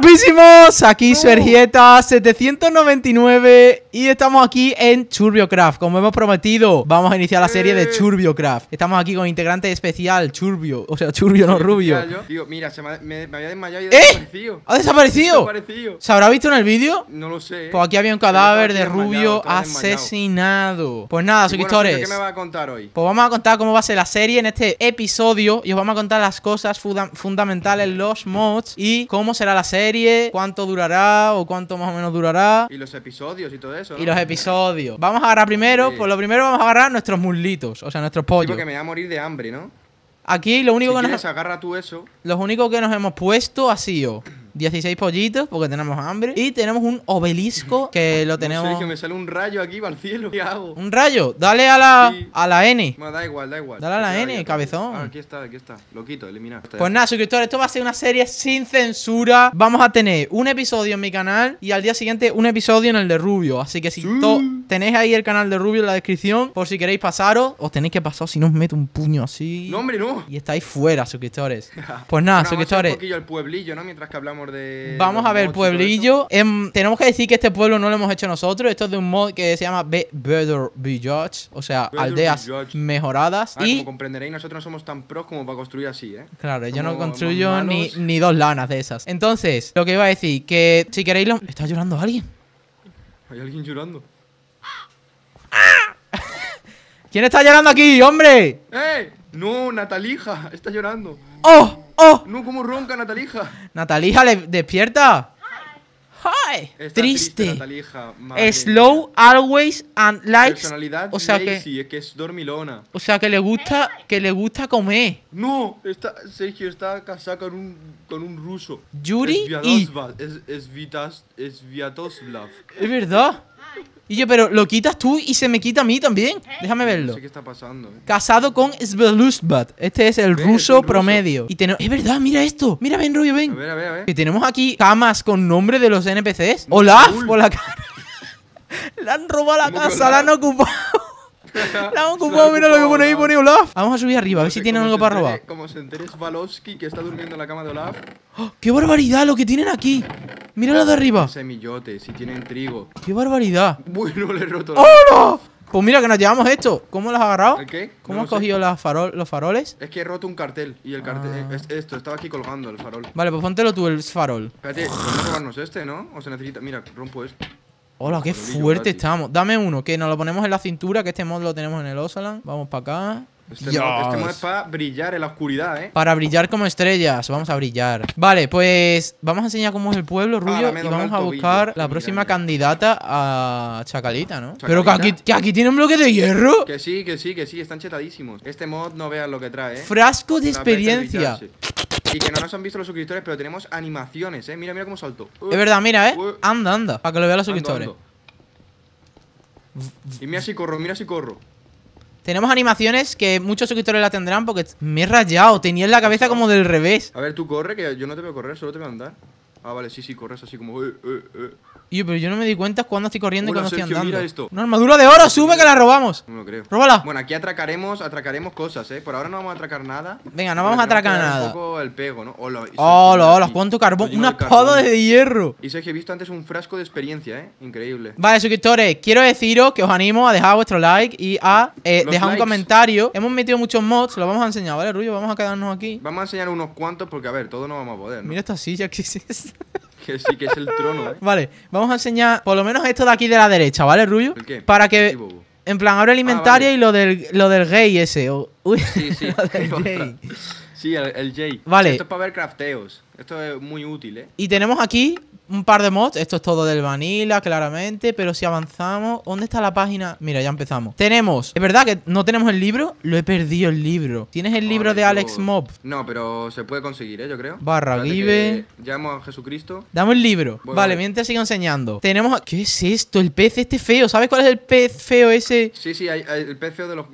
guapísimos! Aquí Sergieta799 y estamos aquí en ChurbiOcraft. Como hemos prometido, vamos a iniciar la eh. serie de ChurbiOcraft. Estamos aquí con integrante especial, Churbio. O sea, Churbio, no Rubio. mira, me, había desmayado y ¿Eh? desaparecido. ¿Ha desaparecido? ¿Se habrá visto en el vídeo? No lo sé. Pues aquí había un cadáver de Rubio asesinado. Pues nada, suscriptores. ¿Qué me va a contar hoy? Pues vamos a contar cómo va a ser la serie en este episodio y os vamos a contar las cosas fundamentales, los mods y cómo será la serie cuánto durará o cuánto más o menos durará. Y los episodios y todo eso. Y los episodios. Vamos a agarrar primero, pues lo primero vamos a agarrar nuestros muslitos, o sea, nuestros pollos. porque me voy a morir de hambre, ¿no? Aquí lo único que nos. agarra tú eso. Los únicos que nos hemos puesto ha sido 16 pollitos porque tenemos hambre. Y tenemos un obelisco que lo tenemos. No me sale un rayo aquí para el cielo. ¿Qué hago? ¿Un rayo? Dale a la, a la N. Bueno, da igual, da igual. Dale a la N, cabezón. aquí está, aquí está. Lo quito, eliminar. Pues nada, suscriptores, esto va a ser una serie sin censura. Vamos a tener un episodio en mi canal y al día siguiente un episodio en el de Rubio. Así que si tenéis ahí el canal de Rubio en la descripción, por si queréis pasaros, os tenéis que pasar si no os meto un puño así. No, hombre, no. Y estáis fuera, suscriptores. pues nada, suscriptores. un el pueblillo, ¿no? Mientras que hablamos Vamos a ver, pueblillo. Em, tenemos que decir que este pueblo no lo hemos hecho nosotros. Esto es de un mod que se llama Be Better Village. O sea, aldeas mejoradas. Ah, y... Como comprenderéis, nosotros no somos tan pros como para construir así, ¿eh? Claro, yo no construyo ni, ni, dos lanas de esas. Entonces, lo que iba a decir, que si queréis lo... ¿Está llorando alguien? Hay alguien llorando. ¿Quién está llorando aquí, hombre? ¡Eh! No, Natalija, está llorando. ¡Oh! Oh. No, como ronca Natalija. Natalija, despierta. Hi. triste. Slow, always and likes. o sea que, es que es dormilona. O sea que le gusta, que le gusta comer. No, está, Sergio está casado con un, con un ruso. Yuri y... Es, es, Es verdad. Y yo, pero lo quitas tú y se me quita a mí también. ¿Eh? Déjame verlo. qué está pasando. Eh. Casado con Sbelusbat. Este es el, ruso, promedio. Es verdad, mira esto. Mira, ven, Rubio, ven. A ver, a ver, a ver. Y tenemos aquí camas con nombre de los NPCs. Olaf, la le han robado la casa, la han ocupado. La han ocupado, mira lo que pone ahí, pone Olaf. Vamos a subir arriba, a ver si tienen algo para robar. Como se entere Balovsky que está durmiendo en la cama de Olaf. ¡Oh! ¡Qué barbaridad lo que tienen aquí! Mira lo de arriba. Semillote, si tienen trigo. ¡Qué barbaridad! Bueno, le he roto. ¡Oh, no! Pues mira que nos llevamos esto. ¿Cómo lo has agarrado? ¿El qué? ¿Cómo has cogido los faroles? Es que he roto un cartel. Y el cartel. Ah. esto, estaba aquí colgando el farol. Vale, pues póntelo tú el farol. Espérate, podemos robarnos este, ¿no? O se necesita. Mira, rompo esto. Hola, qué fuerte estamos. Dame uno, que nos lo ponemos en la cintura, que este mod lo tenemos en el Osalan. Vamos para acá. Este, este mod, es para brillar en la oscuridad, ¿eh? Para brillar como estrellas, vamos a brillar. Vale, pues vamos a enseñar cómo es el pueblo, ah, Rubio, y vamos a buscar la próxima candidata a Chacalita, ¿no? Pero que aquí, que tiene un bloque de hierro. Que sí, que sí, que sí, están chetadísimos. Este mod no veas lo que trae, ¿eh? Frasco de experiencia. Y que no nos han visto los suscriptores, pero tenemos animaciones, ¿eh? Mira, mira cómo saltó. es verdad, mira, ¿eh? anda, anda, para que lo vean los suscriptores. Y mira si corro, mira si corro. Tenemos animaciones que muchos suscriptores la tendrán porque me he rayado. Tenía en la cabeza como del revés. A ver, tú corre, que yo no te voy a correr, solo te voy a andar. Ah, vale, sí, sí, corres así como... Eh, eh, eh. Yo, pero yo no me di cuenta cuando estoy corriendo y cuando estoy andando. Esto. Una armadura de oro, sube que la robamos. No lo creo. Róbala. Bueno, aquí atracaremos, atracaremos cosas, eh. Por ahora no vamos a atracar nada. Venga, no vamos a atracar nada. Un poco el pego, ¿no? Hola, hola, cuánto carbón. Una espada de, hierro. Y que he visto antes un frasco de experiencia, eh. Increíble. Vale, suscriptores, quiero deciros que os animo a dejar vuestro like y a eh, dejar un comentario. Hemos metido muchos mods, los vamos a enseñar, ¿vale, Rullo? Vamos a quedarnos aquí. Vamos a enseñar unos cuantos porque, a ver, todos no vamos a poder, Mira esta silla que es sí que es el trono, ¿eh? Vale, vamos a enseñar por lo menos esto de aquí de la derecha, ¿vale, Ruyo? ¿El qué? Para que... En plan, abre el ah, y lo del, lo del gay ese. Uy, sí, sí. Sí, el, el Vale. Esto es para ver crafteos. Esto es muy útil, ¿eh? Y tenemos aquí un par de mods. Esto es todo del vanilla, claramente. Pero si avanzamos... ¿Dónde está la página? Mira, ya empezamos. Tenemos... Es verdad que no tenemos el libro. Lo he perdido el libro. ¿Tienes el libro de Alex Mob? No, pero se puede conseguir, ¿eh? Yo creo. Barra vive. Llamo a Jesucristo. Dame el libro. vale, mientras sigo enseñando. Tenemos... ¿Qué es esto? El pez este feo. ¿Sabes cuál es el pez feo ese? Sí, sí, el pez feo de los...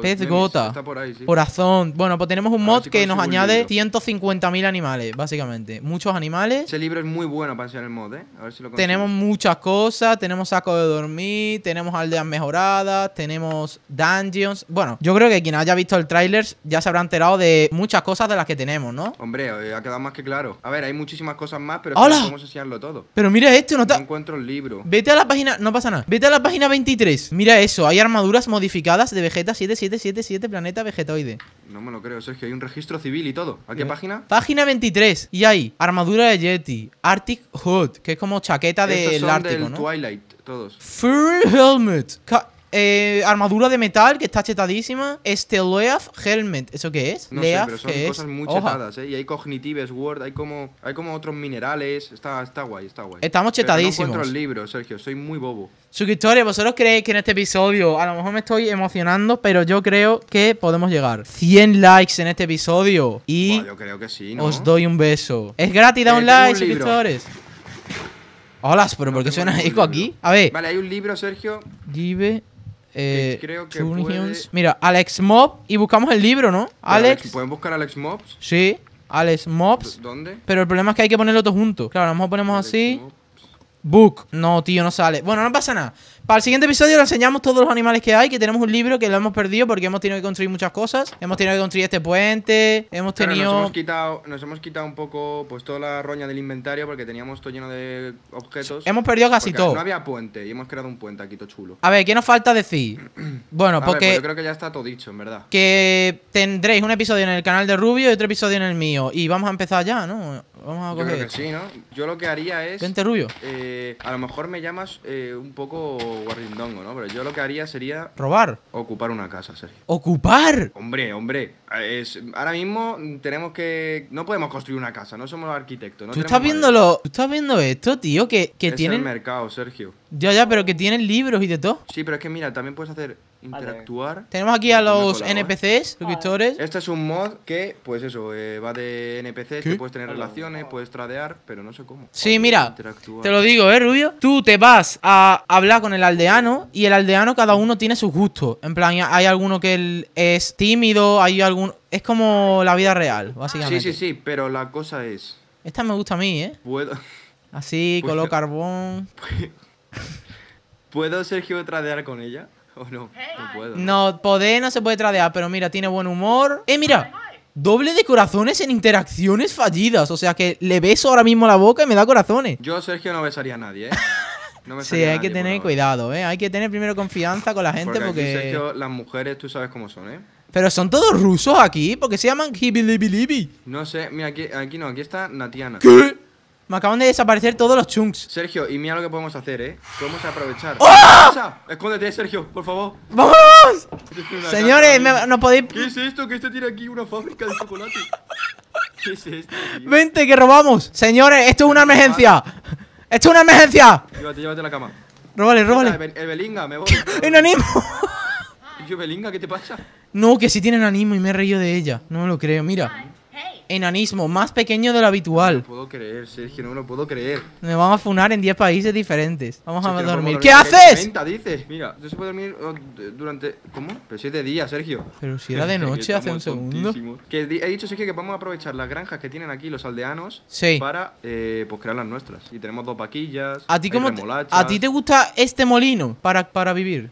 pez gota. Está por ahí, sí. Corazón. Bueno, pues tenemos un mod que nos añade 150.000 animales, básicamente. Muchos animales. Ese libro es muy bueno bueno para hacer el mod, ¿eh? A ver si lo tenemos muchas cosas, tenemos saco de dormir, tenemos aldeas mejoradas, tenemos dungeons. Bueno, yo creo que quien haya visto el trailer ya se habrá enterado de muchas cosas de las que tenemos, ¿no? Hombre, eh, ha quedado más que claro. A ver, hay muchísimas cosas más, pero ¡Hola! podemos enseñarlo todo. Pero mira esto, no, te... no encuentro el libro. Vete a la página, no pasa nada. Vete a la página 23. Mira eso, hay armaduras modificadas de Vegeta 7777 planeta vegetoide. No me lo creo, Sergio. que hay un registro civil y todo. ¿A qué página? Página 23. Y hay armadura de Yeti, arte Arctic Hood, que es como chaqueta Estos del son Ártico, del ¿no? Twilight, todos. Fur Helmet. Eh, armadura de metal que está chetadísima. Este Leaf Helmet. ¿Eso qué es? No Leaf, sé, pero son cosas muy chetadas, ¿eh? Y hay cognitives, Word, hay como, hay como otros minerales. Está, guay, está guay. Estamos chetadísimos. Pero no encuentro el libro, Sergio. Soy muy bobo. Suscriptores, ¿vosotros creéis que en este episodio, a lo mejor me estoy emocionando, pero yo creo que podemos llegar 100 likes en este episodio? Y yo creo que sí, ¿no? os doy un beso. Es gratis, da eh, un like, suscriptores. Hola, pero ¿por qué suena eco aquí? A ver. Vale, hay un libro, Sergio. Give eh, creo que Mira, Alex Mob y buscamos el libro, ¿no? Alex. ¿Pueden buscar Alex Mobs? Sí, Alex Mobs. ¿Dónde? Pero el problema es que hay que ponerlo todo junto. Claro, a lo mejor ponemos así. Book. No, tío, no sale. Bueno, no pasa nada. Para el siguiente episodio le enseñamos todos los animales que hay, que tenemos un libro que lo hemos perdido porque hemos tenido que construir muchas cosas. Hemos tenido que construir este puente, hemos tenido... nos hemos quitado, un poco pues toda la roña del inventario porque teníamos todo lleno de objetos. Hemos perdido casi todo. No había puente y hemos creado un puente aquí todo chulo. A ver, ¿qué nos falta decir? bueno, porque... Pues pues yo creo que ya está todo dicho, en verdad. Que tendréis un episodio en el canal de Rubio y otro episodio en el mío. Y vamos a empezar ya, ¿no? Vamos a coger... Yo creo que sí, ¿no? Yo lo que haría es... Vente, Rubio. Eh, a lo mejor me llamas eh, un poco guarrindongo, ¿no? Pero yo lo que haría sería. ¿Robar? Ocupar una casa, Sergio. ¡Ocupar! Hombre, hombre. Es, ahora mismo tenemos que. No podemos construir una casa, no somos los arquitectos. No ¿Tú, estás viéndolo, estás viendo esto, tío? Que, que es el mercado, Sergio. Ya, ya, pero que tienen libros y de todo. Sí, pero es que mira, también puedes hacer interactuar. Tenemos aquí a los NPCs, suscriptores. Este es un mod que, pues eso, eh, va de NPCs, que puedes tener relaciones, puedes tradear, pero no sé cómo. Sí, mira, te lo digo, ¿eh, Rubio? Tú te vas a hablar con el aldeano y el aldeano cada uno tiene su gusto. En plan, hay alguno que es tímido, hay algún... Es como la vida real, básicamente. Sí, sí, sí, pero la cosa es... Esta me gusta a mí, ¿eh? Puedo... Así, con pues color carbón... Pues ¿Puedo, Sergio, tradear con ella? ¿O no? No puedo. No, poder no se puede tradear, pero mira, tiene buen humor. ¡Eh, mira! Doble de corazones en interacciones fallidas. O sea que le beso ahora mismo la boca y me da corazones. Yo, Sergio, no besaría a nadie, ¿eh? sí, hay que tener cuidado, ¿eh? Hay que tener primero confianza con la gente porque... Sergio, las mujeres tú sabes cómo son, ¿eh? Pero son todos rusos aquí, porque se llaman libi. No sé, mira, aquí, no, aquí está Natiana. ¿Qué? Me acaban de desaparecer todos los chunks. Sergio, y mira lo que podemos hacer, ¿eh? Podemos aprovechar. ¡Oh! Escóndete, Sergio, por favor. ¡Vamos! Este Señores, no podéis... ¿Qué es esto? Que esto? tiene aquí una fábrica de chocolate. ¿Qué es esto, ¡Vente, que robamos! Señores, esto es una emergencia. ¡Esto es una emergencia! Llévate, llévate la cama. Róbale, róbale. El, Belinga, me voy. ¡Enanimo! Yo, Belinga, ¿qué te pasa? No, que sí tiene ánimo y me he reído de ella. No me lo creo, mira enanismo, más pequeño de lo habitual. No puedo creer, Sergio, no me lo puedo creer. Me vamos a funar en 10 países diferentes. Vamos a dormir. ¿Qué haces? Mira, yo se puede dormir oh, durante. ¿Cómo? Pero 7 días, Sergio. Pero si era de noche hace un segundo. Que he dicho, Sergio, que vamos a aprovechar las granjas que tienen aquí los aldeanos para eh, pues crear las nuestras. Y tenemos dos paquillas ¿A ti, cómo te, ¿A ti te gusta este molino para, para vivir?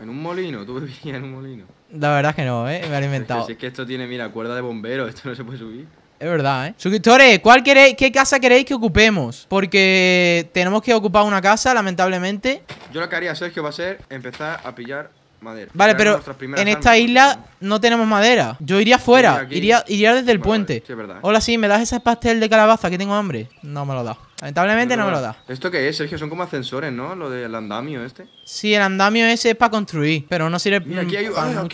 en un molino, tú vivías en un molino. La verdad es que no, ¿eh? Me lo he inventado. que, si es que esto tiene, mira, cuerda de bombero, esto no se puede subir. Es verdad, ¿eh? Suscriptores, ¿cuál queréis, ¿qué casa queréis que ocupemos? Porque tenemos que ocupar una casa, lamentablemente. Yo lo que haría, Sergio, va a ser empezar a pillar Vale, pero en esta isla no tenemos madera. Yo iría fuera Iría, iría desde el puente. Hola, sí, ¿me das ese pastel de calabaza que tengo hambre? No me lo da. Lamentablemente no, me lo da. ¿Esto qué es, Sergio? Son como ascensores, ¿no? Lo del andamio este. Sí, el andamio ese es para construir, pero no sirve aquí hay, un... Ah,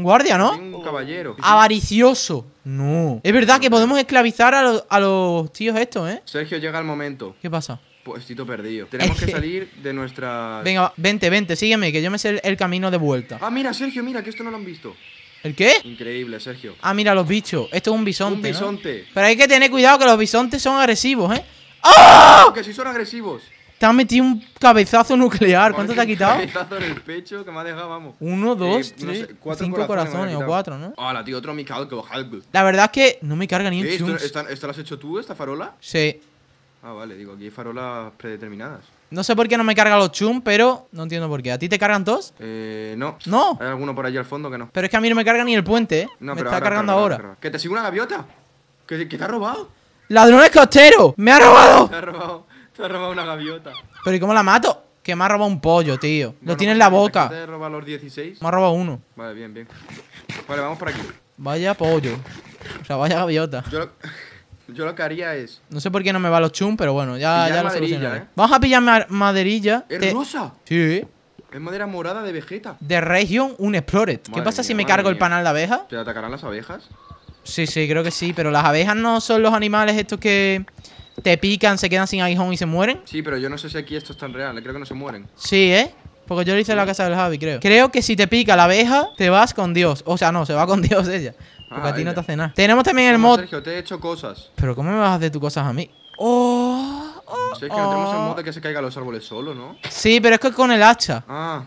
guardia, ¿no? Un caballero. Avaricioso. No. Es verdad que podemos esclavizar a a los tíos estos, ¿eh? Sergio, llega el momento. ¿Qué pasa? puestito perdido. Tenemos que salir de nuestra. Venga, vente, vente, sígueme, que yo me sé el, camino de vuelta. Ah, mira, Sergio, mira, que esto no lo han visto. ¿El qué? Increíble, Sergio. Ah, mira, los bichos. Esto es un bisonte. Un bisonte. Pero hay que tener cuidado que los bisontes son agresivos, ¿eh? ¡Ah! Que sí son agresivos. Te has metido un cabezazo nuclear. ¿Cuánto te ha quitado? Un cabezazo en el pecho que me ha dejado, vamos. Uno, eh, dos, tres, cuatro cinco corazones, o cuatro, ¿no? Hola, tío, otro mi La verdad es que no me carga ni un eh, esto, esta, la has hecho tú, esta farola? Sí. Ah, vale, digo, aquí hay farolas predeterminadas. No sé por qué no me carga los chum, pero no entiendo por qué. ¿A ti te cargan todos? Eh, no. ¿No? Hay alguno por allí al fondo que no. Pero es que a mí no me carga ni el puente, ¿eh? No, me está cargando ahora. ¿Que te sigue una gaviota? ¿Que, te ha robado? ¡Ladrones costero! ¡Me ha robado! Te ha robado, te ha robado una gaviota. ¿Pero y cómo la mato? Que me ha robado un pollo, tío. Lo tiene en la boca. ¿Te robado los 16? Me ha robado uno. Vale, bien, bien. Vale, vamos por aquí. Vaya pollo. O sea, vaya gaviota. Yo lo... Pues yo lo que haría es. No sé por qué no me va los chum, pero bueno, ya, lo solucionaré. ¿eh? Vamos a pillar maderilla. ¿Es eh, rosa? Sí. Es madera morada de vegeta. De Region, un explorer. ¿Qué pasa si me cargo el panal de abeja? ¿Te atacarán las abejas? Sí, sí, creo que sí. Pero las abejas no son los animales estos que te pican, se quedan sin aguijón y se mueren. Sí, pero yo no sé si aquí esto es tan real. Creo que no se mueren. Sí, ¿eh? Porque yo lo hice en la casa del Javi, creo. Creo que si te pica la abeja, te vas con Dios. O sea, no, se va con Dios ella. Ah, Porque a ti no te hace nada. Tenemos también el mod. Sergio, te he hecho cosas. Pero ¿cómo me vas a hacer tus cosas a mí? Oh, oh, sí, es que no tenemos el mod de oh. que se caigan los árboles solo, ¿no? Sí, pero es que con el hacha. Ah.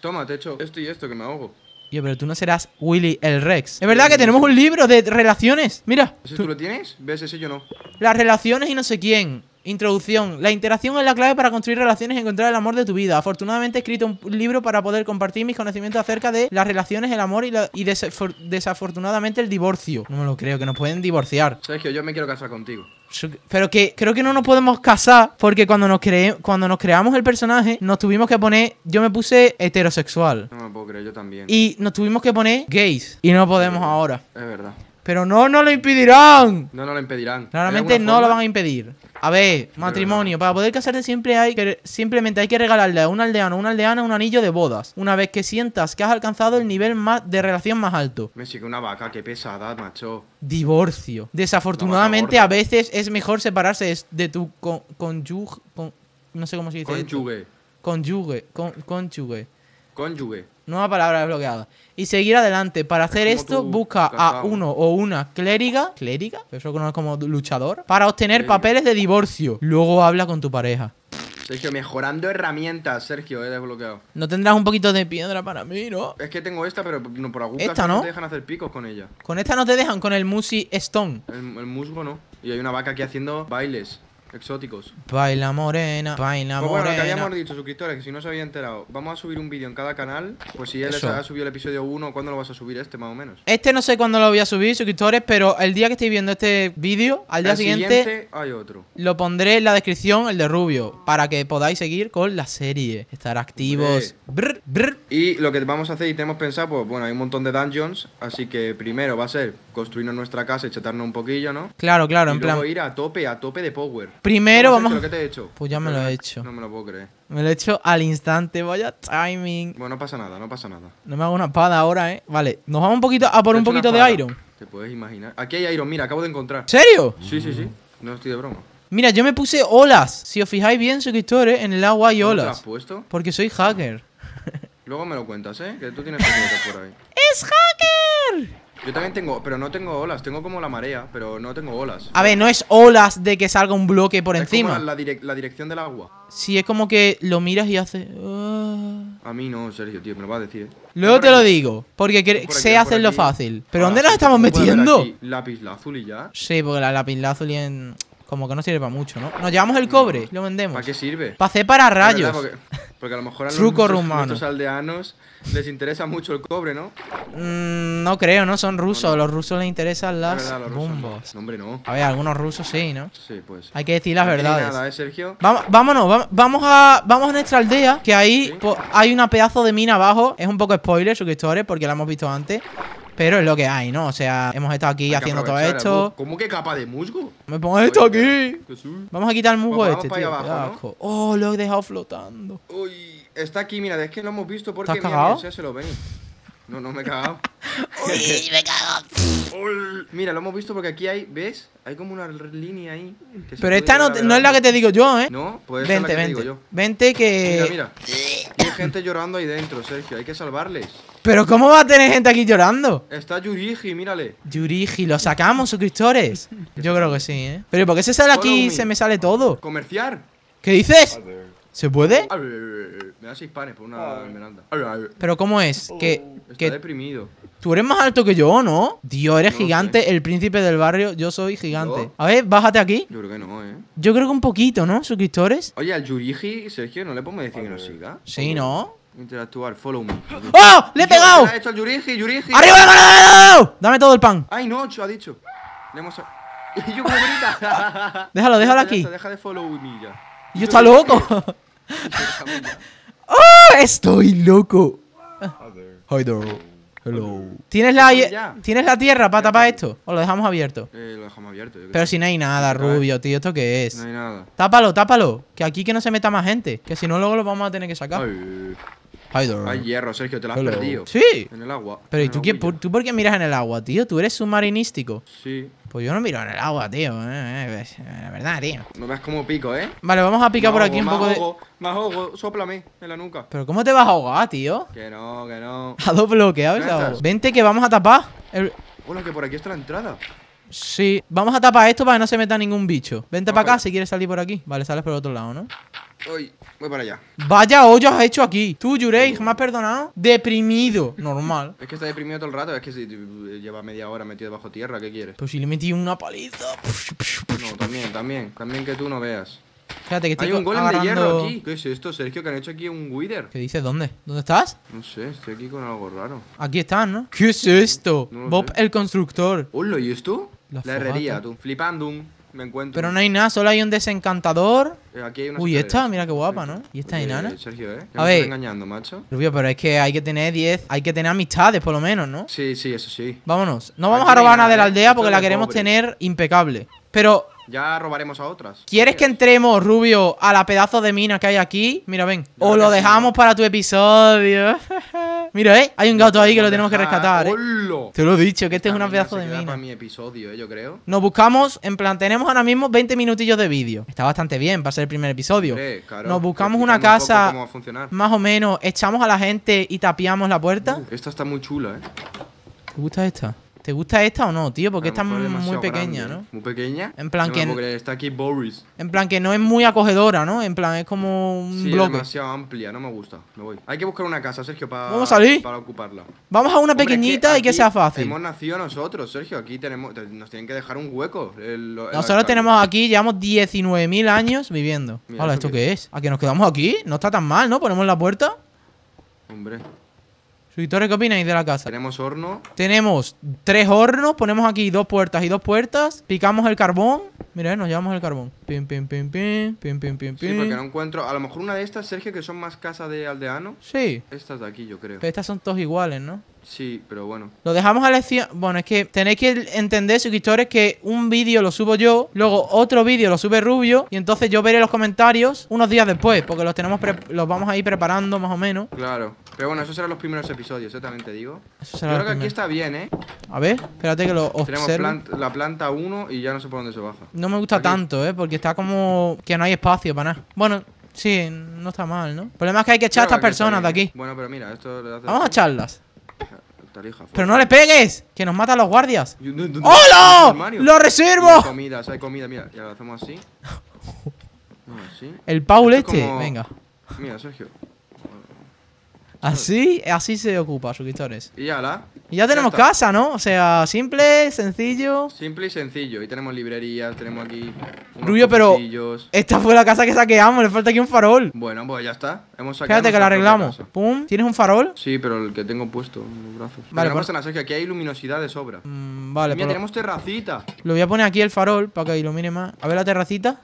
Toma, te he hecho esto y esto que me ahogo. Yo, pero tú no serás Willy el Rex. Es verdad que tenemos un libro de relaciones. Mira. ¿Ese tú, tú lo tienes? ¿Ves ese yo no? Las relaciones y no sé quién. Introducción. La interacción es la clave para construir relaciones y encontrar el amor de tu vida. Afortunadamente he escrito un libro para poder compartir mis conocimientos acerca de las relaciones, el amor y, desafortunadamente el divorcio. No me lo creo, que nos pueden divorciar. Sergio, yo me quiero casar contigo. Pero que creo que no nos podemos casar porque cuando nos, cre cuando nos creamos el personaje nos tuvimos que poner... Yo me puse heterosexual. No me puedo creer, yo también. Y nos tuvimos que poner gays. Y no podemos ahora. Es verdad. Pero no, no lo impedirán. No, no lo impedirán. Claramente no lo van a impedir. A ver, matrimonio. Para poder casarte siempre hay que, simplemente hay que regalarle a un aldeano una aldeana un anillo de bodas. Una vez que sientas que has alcanzado el nivel más de relación más alto. Me sigue una vaca, qué pesada, macho. Divorcio. Desafortunadamente, a veces es mejor separarse de tu con, no sé cómo se dice. Conyugue. Conyugue. Con, conyugue. Cónyuge. Nueva palabra desbloqueada. Y seguir adelante. Para hacer esto, busca a uno o una clériga. ¿Clériga? Eso conozco como luchador. Para obtener papeles de divorcio. Luego habla con tu pareja. Sergio, mejorando herramientas, Sergio, he desbloqueado. No tendrás un poquito de piedra para mí, ¿no? Es que tengo esta, pero no, por algún ¿no? te dejan hacer picos con ella. Con esta no te dejan, con el Musi Stone. el musgo no. Y hay una vaca aquí haciendo bailes. Exóticos. Baila morena, baila pues bueno, morena. Bueno, que habíamos dicho, suscriptores, que si no se había enterado, vamos a subir un vídeo en cada canal. Pues si ya ha subido el episodio 1, ¿cuándo lo vas a subir este, más o menos? Este no sé cuándo lo voy a subir, suscriptores, pero el día que estéis viendo este vídeo, al día siguiente, hay otro. Lo pondré en la descripción, el de Rubio, para que podáis seguir con la serie. Estar activos. Brr, brr. Y lo que vamos a hacer y tenemos pensado, pues bueno, hay un montón de dungeons, así que primero va a ser construirnos nuestra casa y chatarnos un poquillo, ¿no? Claro, claro, y en luego plan. ir a tope, a tope de power. Primero vamos. ¿Qué te he hecho? Pues ya me lo he hecho. No me lo puedo creer. Me lo he hecho al instante, vaya timing. Bueno, no pasa nada, no pasa nada. No me hago una espada ahora, eh. Vale, nos vamos un poquito a por un poquito de iron. Te puedes imaginar. Aquí hay iron, mira, acabo de encontrar. ¿Serio? Sí, sí, sí. No estoy de broma. Mira, yo me puse olas. Si os fijáis bien, suscriptores, en el agua hay olas. ¿Te has puesto? Porque soy hacker. Luego me lo cuentas, ¿eh? Que tú tienes por ahí. ¡Es hacker! Yo también tengo, pero no tengo olas, tengo como la marea, pero no tengo olas. A ver, no es olas de que salga un bloque por encima. Como la, la, dirección del agua. Sí, es como que lo miras y hace. Ah". A mí no, Sergio, tío, me lo vas a decir. ¿eh? Luego te lo digo, porque sé hacerlo fácil. ¿Pero dónde nos estamos metiendo? Lápiz y ya. Sí, porque la lápiz lazuli en como que no sirve para mucho, ¿no? Nos llevamos el cobre, lo vendemos. ¿Para qué sirve? Para hacer para rayos. Porque a lo mejor a rumano. aldeanos les interesa mucho el cobre, ¿no? Mm, no creo, ¿no? Son rusos. a Los rusos les interesan las rumbos A ver, algunos rusos sí, ¿no? Sí, pues. Hay que decir las verdades. ¿eh, Sergio? Vamos, vámonos, vamos a, vamos a nuestra aldea, que ahí hay una pedazo de mina abajo. Es un poco spoiler, suscriptores, porque la hemos visto antes. Pero es lo que hay, ¿no? O sea, hemos estado aquí haciendo todo esto. ¿Cómo que capa de musgo? Me pongo esto aquí. Eh, Vamos a quitar el musgo este, tío. Oh, lo he dejado flotando. Uy, está aquí, mira, es que lo hemos visto porque ¿Te cagado? se lo ven. No, no me he cagado. Uy, me he cagado. Mira, lo hemos visto porque aquí hay, ¿ves? Hay como una línea ahí. Pero esta no, es la que te digo yo, ¿eh? No, pues es la que Te digo yo. Vente que... Mira, mira. hay gente llorando ahí dentro, Sergio. Hay que salvarles. ¿Pero cómo va a tener gente aquí llorando? Está Yurigi, mírale. Yurigi, lo sacamos, suscriptores. Yo creo que sí, ¿eh? Pero ¿por qué se sale aquí y se me sale todo? Comerciar. ¿Qué dices? ¿Se puede? Me da seis panes por una esmeralda. Pero ¿cómo es? Que, oh. que Está deprimido. Tú eres más alto que yo, ¿no? Dios, eres gigante, el príncipe del barrio, yo soy gigante. A ver, bájate aquí. Yo creo que no, ¿eh? Yo creo que un poquito, ¿no? Suscriptores. Oye, al Yuriji, Sergio, no le podemos decir que nos siga. Sí, ¿no? Interactuar, follow me. ¡Oh! ¡Le he pegado! ¡Le ha hecho al Yuriji, Yuriji? ¡Arriba Dame todo el pan. Ay, no, ha dicho. Le hemos... Y yo Déjalo, déjalo aquí. Deja de follow me ya yo, está loco. ¡Oh! Estoy loco. Hello. ¿Tienes la, ah, ¿Tienes la tierra para tapar esto? ¿O lo dejamos abierto? Eh, lo dejamos abierto. Pero si no hay nada, rubio, tío. ¿Esto qué es? No hay nada. Tápalo, tápalo. Que aquí que no se meta más gente. Que si no, luego lo vamos a tener que sacar. Hay hierro, Sergio, te lo has perdido. Sí. En el agua. Pero ¿y tú, qué, por, tú por qué miras en el agua, tío? Tú eres submarinístico. Sí. Pues yo no miro en el agua, tío. Eh, eh pues, la verdad, tío. No ves como pico, ¿eh? Vale, vamos a picar por aquí un poco Más de. Me ahogo, soplame en la nuca. Pero ¿cómo te vas a ahogar, tío? Que no, que no. A dos bloqueados, Vente que vamos a tapar. Hola, que por aquí está la entrada. Sí, vamos a tapar esto para que no se meta ningún bicho. Vente para acá si quieres salir por aquí. Vale, sales por el otro lado, ¿no? Voy, voy para allá. Vaya hoyo has hecho aquí. Tú, Yurei, ¿me has perdonado? Deprimido. Normal. es que está deprimido todo el rato. Es que si eh, lleva media hora metido bajo tierra, ¿qué quieres? Pues si le metí una paliza. No, también, también. También que tú no veas. Fíjate que estoy Hay un golem de hierro aquí. ¿Qué es esto, Sergio? Que han hecho aquí un wither. ¿Qué dices? ¿Dónde? ¿Dónde estás? No sé, estoy aquí con algo raro. Aquí están, ¿no? ¿Qué es esto? Bob el constructor. Hola, ¿y esto? La, herrería, tú. Flipando, Me encuentro. Pero no hay nada, solo hay un desencantador. Eh, aquí Uy, esta, mira qué guapa, ¿no? Y esta Oye, enana. ¿eh? A ver. Rubio, pero es que hay que tener 10, hay que tener amistades por lo menos, ¿no? Sí, sí, eso sí. Vámonos. No vamos a robar nada de la ¿eh? aldea porque la queremos tener impecable. Pero ya robaremos a otras. ¿Quieres que entremos, Rubio, a la pedazo de mina que hay aquí? Mira, ven. o lo dejamos para tu episodio. Mira, eh, hay un gato ahí que lo tenemos que rescatar. Eh. Te lo he dicho, que este es un pedazo de mina. mi episodio, yo creo. Nos buscamos, en plan, tenemos ahora mismo 20 minutillos de vídeo. Está bastante bien para ser el primer episodio. Nos buscamos una casa, más o menos, echamos a la gente y tapiamos la puerta. esta está muy chula, eh. ¿Te gusta esta? ¿Te gusta esta o no, tío? Porque esta es muy pequeña, ¿no? Muy pequeña. En plan que. está aquí Boris. En plan que no es muy acogedora, ¿no? En plan, es como un sí, es demasiado amplia, no me gusta. Me voy. Hay que buscar una casa, Sergio, para. Para ocuparla. Vamos a una pequeñita y que sea fácil. Hemos nacido nosotros, Sergio. Aquí tenemos. Nos tienen que dejar un hueco. nosotros tenemos aquí, llevamos 19.000 años viviendo. Hola, ¿esto qué es? es? ¿A que nos quedamos aquí? No está tan mal, ¿no? Ponemos la puerta. Hombre. Suscriptores, ¿qué opináis de la casa? Tenemos horno. Tenemos tres hornos. Ponemos aquí dos puertas y dos puertas. Picamos el carbón. Mira, nos llevamos el carbón. Pim, pim, pim, pim, pim, pim, pim, Sí, porque no encuentro... A lo mejor una de estas, Sergio, que son más casas de aldeano. Sí. Estas de aquí, yo creo. estas son todas iguales, ¿no? Sí, pero bueno. Lo dejamos a lección. Bueno, es que tenéis que entender, suscriptores, que un vídeo lo subo yo, luego otro vídeo lo sube Rubio, y entonces yo veré los comentarios unos días después, porque los tenemos los vamos a ir preparando más o menos. Claro. Pero bueno, esos serán los primeros episodios, exactamente también te digo. creo que aquí está bien, ¿eh? A ver, espérate que lo Tenemos la planta 1 y ya no sé por dónde se baja. No me gusta tanto, ¿eh? Porque está como que no hay espacio para nada. Bueno, sí, no está mal, ¿no? El problema es que hay que echar a estas personas de ¿eh? aquí. Bueno, pero mira, esto le hace Vamos a echarlas. ¡Pero no le pegues! ¡Que nos matan los guardias! ¡Hola! ¡Lo reservo! Hay comida, mira. hacemos así. El Paul este. Venga. Mira, Sergio. Así, así se ocupa, suscriptores. Y ya Y ya tenemos casa, ¿no? O sea, simple, sencillo. Simple y sencillo. Y tenemos librerías, tenemos aquí Rubio, pero esta fue la casa que saqueamos, le falta aquí un farol. Bueno, pues ya está. Hemos Fíjate que la arreglamos. Pum. ¿Tienes un farol? Sí, pero el que tengo puesto en los brazos. Vale, no pasa nada, Sergio, aquí hay luminosidad de sobra. Vale, mm, vale, Mira, tenemos terracita. Lo voy a poner aquí el farol para que ilumine más. A ver la terracita.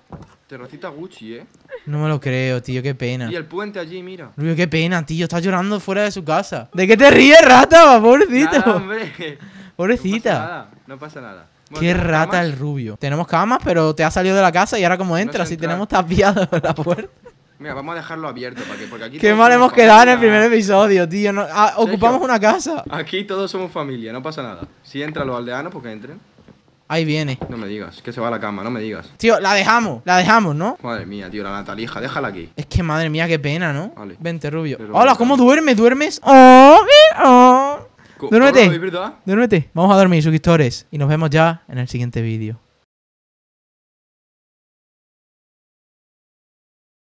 Terracita Gucci, eh. No me lo creo, tío, qué pena. Y el puente allí, mira. Rubio, qué pena, tío. Estás llorando fuera de su casa. ¿De qué te ríes, rata, pobrecito? Nada, hombre. Pobrecita. No pasa nada. No pasa nada. Qué rata el rubio. Tenemos camas, pero te ha salido de la casa y ahora como entras si tenemos tapiado la puerta. Mira, vamos a dejarlo abierto para que, porque aquí. Qué mal hemos quedado en el primer episodio, tío. Ah, ocupamos una casa. Aquí todos somos familia, no pasa nada. Si entran los aldeanos, pues que entren. Ahí viene. No me digas, que se va a la cama, no me digas. Tío, la dejamos, la dejamos, ¿no? Madre mía, tío, la natalija, déjala aquí. Es que madre mía, qué pena, ¿no? Vente, Rubio. Hola, ¿cómo duermes? ¿Duermes? ¡Oh! oh. Duérmete. ¿ah? Vamos a dormir, suscriptores Y nos vemos ya en el siguiente vídeo.